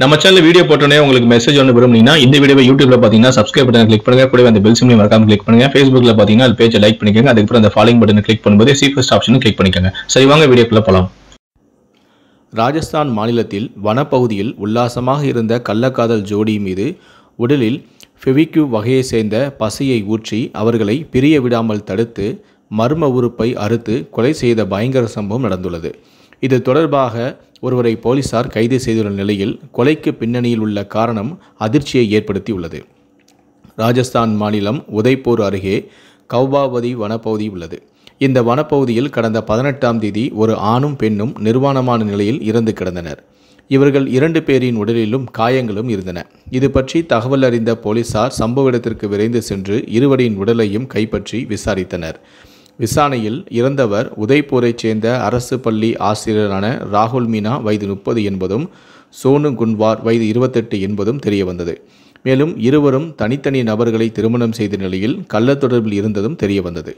நம்ம channel video போட்டோன்னே உங்களுக்கு மெசேஜ் ஒன்று விரும்புனீங்கன்னா இந்த வீடியோ யூடியூப்ல பார்த்தீங்கன்னா சப்ஸ்கிரைப் பட்டன் கிளிக் பண்ணுங்க கூட அந்த பெல் சிம்லையும் மறக்காம கிளிக் பண்ணுங்க ஃபேஸ்புக்ல பார்த்தீங்கன்னா அது பேஜை லைக் பண்ணிக்கோங்க அதுக்கப்புறம் அந்த ஃபாலோயிங் பட்டன் கிளிக் பண்ணும்போது சீஃபஸ்ட் ஆப்ஷனும் கிளிக் பண்ணிக்கோங்க சரி வாங்க வீடியோக்குள்ள போகலாம் ராஜஸ்தான் மாநிலத்தில் வனப்பகுதியில் உல்லாசமாக இருந்த கள்ளக்காதல் ஜோடி மீது உடலில் ஃபெவிக்யூ வகையை சேர்ந்த பசியை ஊற்றி அவர்களை பிரிய விடாமல் தடுத்து மர்ம உறுப்பை அறுத்து கொலை செய்த பயங்கர சம்பவம் நடந்துள்ளது இது தொடர்பாக ஒருவரை போலீசார் கைது செய்துள்ள நிலையில் கொலைக்கு பின்னணியில் உள்ள காரணம் அதிர்ச்சியை ஏற்படுத்தியுள்ளது ராஜஸ்தான் மாநிலம் உதய்பூர் அருகே கௌபாவதி வனப்பகுதி உள்ளது இந்த வனப்பகுதியில் கடந்த பதினெட்டாம் தேதி ஒரு ஆணும் பெண்ணும் நிர்வாணமான நிலையில் இறந்து கிடந்தனர் இவர்கள் இரண்டு பேரின் உடலிலும் காயங்களும் இருந்தன இது பற்றி தகவல் அறிந்த போலீசார் சம்பவ இடத்திற்கு விரைந்து சென்று இருவரின் உடலையும் கைப்பற்றி விசாரித்தனர் விசாரணையில் இறந்தவர் உதய்பூரைச் சேர்ந்த அரசு பள்ளி ஆசிரியரான ராகுல் மீனா வயது முப்பது என்பதும் சோனு குன்வார் வயது இருபத்தெட்டு என்பதும் தெரியவந்தது மேலும் இருவரும் தனித்தனி நபர்களை திருமணம் செய்த நிலையில் கள்ள தொடர்பில் இருந்ததும் தெரியவந்தது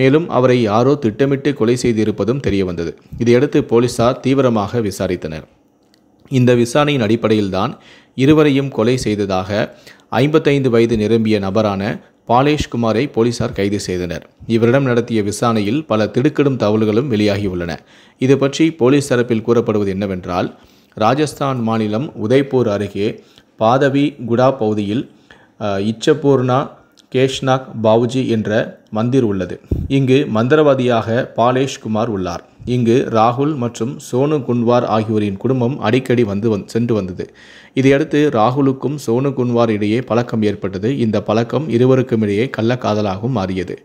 மேலும் அவரை யாரோ திட்டமிட்டு கொலை செய்திருப்பதும் தெரியவந்தது இதையடுத்து போலீசார் தீவிரமாக விசாரித்தனர் இந்த விசாரணையின் அடிப்படையில்தான் இருவரையும் கொலை செய்ததாக ஐம்பத்தைந்து வயது நிரம்பிய நபரான பாலேஷ்குமாரை போலீசார் கைது செய்தனர் இவரிடம் நடத்திய விசாரணையில் பல திடுக்கிடும் தகவல்களும் வெளியாகியுள்ளன இது பற்றி போலீஸ் தரப்பில் கூறப்படுவது என்னவென்றால் ராஜஸ்தான் மாநிலம் உதய்பூர் அருகே பாதவி குடா பகுதியில் இச்சபூர்ணா கேஷ்நாக் பாவுஜி என்ற மந்திர் உள்ளது இங்கு மந்திரவாதியாக பாலேஷ் குமார் உள்ளார் இங்கு ராகுல் மற்றும் சோனு குன்வார் ஆகியோரின் குடும்பம் அடிக்கடி வந்து வந் சென்று வந்தது இதையடுத்து ராகுலுக்கும் சோனு குன்வார் இடையே பழக்கம் ஏற்பட்டது இந்த பழக்கம் இருவருக்கும் இடையே கள்ளக்காதலாகவும் மாறியது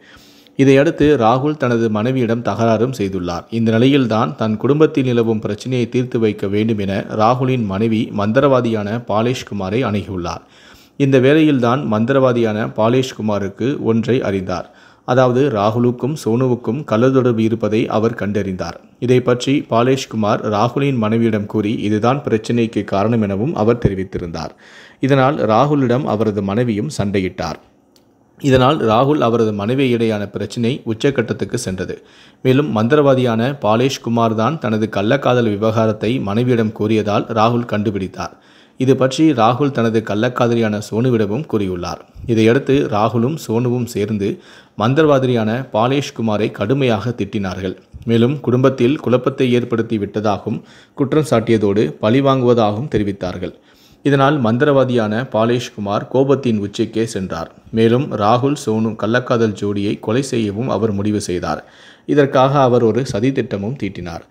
இதையடுத்து ராகுல் தனது மனைவியிடம் தகராறும் செய்துள்ளார் இந்த நிலையில்தான் தன் குடும்பத்தில் நிலவும் பிரச்சனையை தீர்த்து வைக்க வேண்டும் என ராகுலின் மனைவி மந்திரவாதியான பாலேஷ்குமாரை அணுகியுள்ளார் இந்த வேளையில்தான் மந்திரவாதியான பாலேஷ்குமாருக்கு ஒன்றை அறிந்தார் அதாவது ராகுலுக்கும் சோனுவுக்கும் தொடர்பு இருப்பதை அவர் கண்டறிந்தார் இதை பற்றி பாலேஷ்குமார் ராகுலின் மனைவியிடம் கூறி இதுதான் பிரச்சினைக்கு காரணம் எனவும் அவர் தெரிவித்திருந்தார் இதனால் ராகுலிடம் அவரது மனைவியும் சண்டையிட்டார் இதனால் ராகுல் அவரது மனைவி இடையான பிரச்சினை உச்சக்கட்டத்துக்கு சென்றது மேலும் மந்திரவாதியான பாலேஷ்குமார் தான் தனது கள்ளக்காதல் விவகாரத்தை மனைவியிடம் கூறியதால் ராகுல் கண்டுபிடித்தார் இது பற்றி ராகுல் தனது கள்ளக்காதிரியான சோனுவிடமும் கூறியுள்ளார் இதையடுத்து ராகுலும் சோனுவும் சேர்ந்து மந்திரவாதிரியான பாலேஷ் குமாரை கடுமையாக திட்டினார்கள் மேலும் குடும்பத்தில் குழப்பத்தை ஏற்படுத்தி விட்டதாகவும் குற்றம் சாட்டியதோடு பழிவாங்குவதாகவும் தெரிவித்தார்கள் இதனால் மந்திரவாதியான பாலேஷ்குமார் கோபத்தின் உச்சிக்கே சென்றார் மேலும் ராகுல் சோனு கள்ளக்காதல் ஜோடியை கொலை செய்யவும் அவர் முடிவு செய்தார் இதற்காக அவர் ஒரு சதித்திட்டமும் தீட்டினார்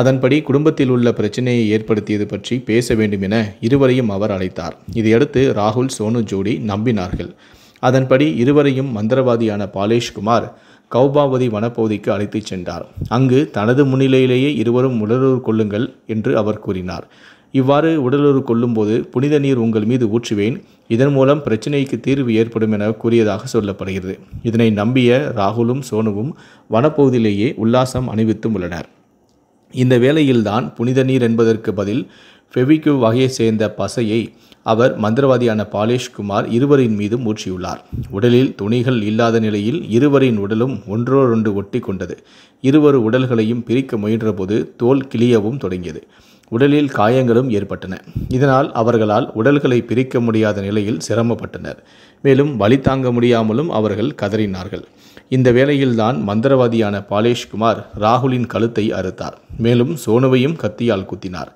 அதன்படி குடும்பத்தில் உள்ள பிரச்சனையை ஏற்படுத்தியது பற்றி பேச வேண்டும் என இருவரையும் அவர் அழைத்தார் இதையடுத்து ராகுல் சோனு ஜோடி நம்பினார்கள் அதன்படி இருவரையும் மந்திரவாதியான பாலேஷ்குமார் கௌபாவதி வனப்பகுதிக்கு அழைத்துச் சென்றார் அங்கு தனது முன்னிலையிலேயே இருவரும் உடலுறு கொள்ளுங்கள் என்று அவர் கூறினார் இவ்வாறு உடலுறவு கொள்ளும்போது புனித நீர் உங்கள் மீது ஊற்றுவேன் இதன் மூலம் பிரச்சினைக்கு தீர்வு ஏற்படும் என கூறியதாக சொல்லப்படுகிறது இதனை நம்பிய ராகுலும் சோனுவும் வனப்பகுதியிலேயே உல்லாசம் அணிவித்தும் உள்ளனர் இந்த வேளையில்தான் புனித நீர் என்பதற்கு பதில் ஃபெவிக்யூ வகையை சேர்ந்த பசையை அவர் மந்திரவாதியான பாலேஷ் குமார் இருவரின் மீதும் ஊற்றியுள்ளார் உடலில் துணிகள் இல்லாத நிலையில் இருவரின் உடலும் ஒன்றோடொன்று ஒட்டி கொண்டது இருவரு உடல்களையும் பிரிக்க முயன்றபோது தோல் கிளியவும் தொடங்கியது உடலில் காயங்களும் ஏற்பட்டன இதனால் அவர்களால் உடல்களை பிரிக்க முடியாத நிலையில் சிரமப்பட்டனர் மேலும் வலி தாங்க முடியாமலும் அவர்கள் கதறினார்கள் இந்த வேளையில்தான் மந்திரவாதியான பாலேஷ்குமார் ராகுலின் கழுத்தை அறுத்தார் மேலும் சோனுவையும் கத்தியால் குத்தினார்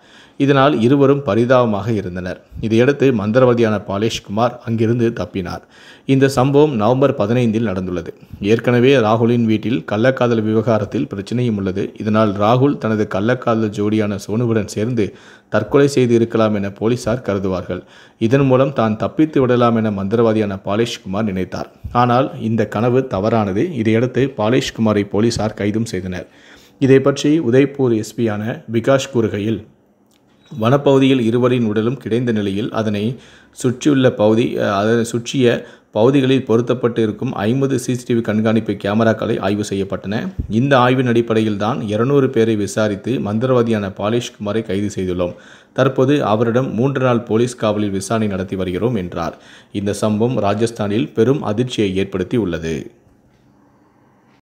இதனால் இருவரும் பரிதாபமாக இருந்தனர் இதையடுத்து மந்திரவாதியான பாலேஷ்குமார் அங்கிருந்து தப்பினார் இந்த சம்பவம் நவம்பர் பதினைந்தில் நடந்துள்ளது ஏற்கனவே ராகுலின் வீட்டில் கள்ளக்காதல் விவகாரத்தில் பிரச்சனையும் உள்ளது இதனால் ராகுல் தனது கள்ளக்காதல் ஜோடியான சோனுவுடன் சேர்ந்து தற்கொலை செய்து இருக்கலாம் என போலீசார் கருதுவார்கள் இதன் மூலம் தான் தப்பித்து விடலாம் என மந்திரவாதியான பாலேஷ்குமார் நினைத்தார் ஆனால் இந்த கனவு தவறானது இதையடுத்து பாலேஷ்குமாரை போலீசார் கைதும் செய்தனர் இதை பற்றி உதய்பூர் எஸ்பியான விகாஷ் கூறுகையில் வனப்பகுதியில் இருவரின் உடலும் கிடைந்த நிலையில் அதனை சுற்றியுள்ள பகுதி அதனை சுற்றிய பகுதிகளில் பொருத்தப்பட்டு இருக்கும் ஐம்பது சிசிடிவி கண்காணிப்பு கேமராக்களை ஆய்வு செய்யப்பட்டன இந்த ஆய்வின் அடிப்படையில் தான் இருநூறு பேரை விசாரித்து மந்திரவாதியான பாலிஷ் குமாரை கைது செய்துள்ளோம் தற்போது அவரிடம் மூன்று நாள் போலீஸ் காவலில் விசாரணை நடத்தி வருகிறோம் என்றார் இந்த சம்பவம் ராஜஸ்தானில் பெரும் அதிர்ச்சியை ஏற்படுத்தி உள்ளது